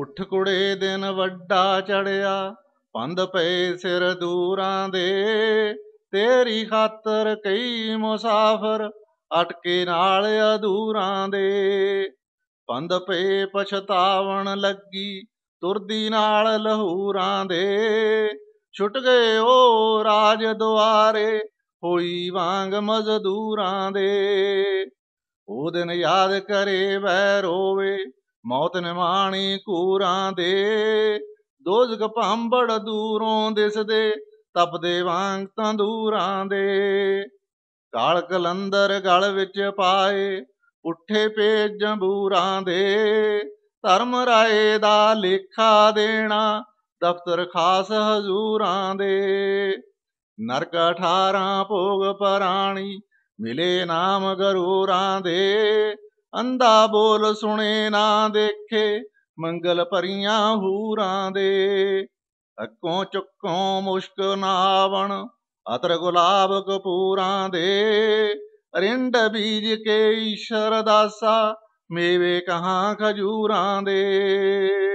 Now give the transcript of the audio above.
ਉੱਠ ਕੁੜੇ ਦਿਨ ਵੱਡਾ ਚੜਿਆ ਪੰਦ ਪਏ ਸਿਰ ਦੂਰਾਂ ਦੇ ਤੇਰੀ ਖਾਤਰ ਕਈ ਮੁਸਾਫਰ ਅਟਕੇ ਨਾਲ ਅਧੂਰਾਂ ਦੇ ਪੰਦ ਪਏ ਪਛਤਾਵਣ ਲੱਗੀ ਤੁਰਦੀ ਨਾਲ ਲਹੂਰਾਂ ਦੇ ਛੁੱਟ ਗਏ ਉਹ ਰਾਜ ਦੁਆਰੇ ਹੋਈ ਵਾਂਗ ਮਜ਼ਦੂਰਾਂ ਦੇ ਉਹ ਦਿਨ ਯਾਦ ਕਰੇ ਵੈ ਰੋਵੇ ਮੌਤ ਨਿਮਾਣੀ ਕੂਰਾਂ ਦੇ ਦੋਜ਼ਖ ਭੰਬੜ ਦੂਰੋਂ ਦਿਸਦੇ ਤਪਦੇ ਵਾਂਗ ਤੰਦੂਰਾਂ ਦੇ ਕਾਲ ਕਲੰਦਰ ਗਲ ਵਿੱਚ ਪਾਏ ਉੱਠੇ ਪੇ ਜੰਬੂਰਾਂ ਦੇ ਧਰਮ ਰਾਏ ਦਾ ਲੇਖਾ ਦੇਣਾ ਦਫ਼ਤਰ ਖਾਸ ਹਜ਼ੂਰਾਂ ਦੇ ਨਰਕ 18 ਭੋਗ ਪਰਾਣੀ ਮਿਲੇ ਨਾਮ ਗਰੂਰਾਂ ਦੇ ਅੰਧਾ ਬੋਲ ਸੁਣੇ ਨਾ ਦੇਖੇ ਮੰਗਲ ਭਰੀਆਂ ਹੂਰਾਂ ਦੇ ਅੱਕੋਂ ਚੁੱਕੋਂ ਮੁਸ਼ਕ ਨਾਵਣ ਅਤਰ ਗੁਲਾਬ ਕਪੂਰਾਂ ਦੇ ਰਿੰਡ ਬੀਜ ਕੇ ਈਸ਼ਰ ਦਾਸਾ ਮੇਵੇ ਕਹਾ ਖਜੂਰਾਂ ਦੇ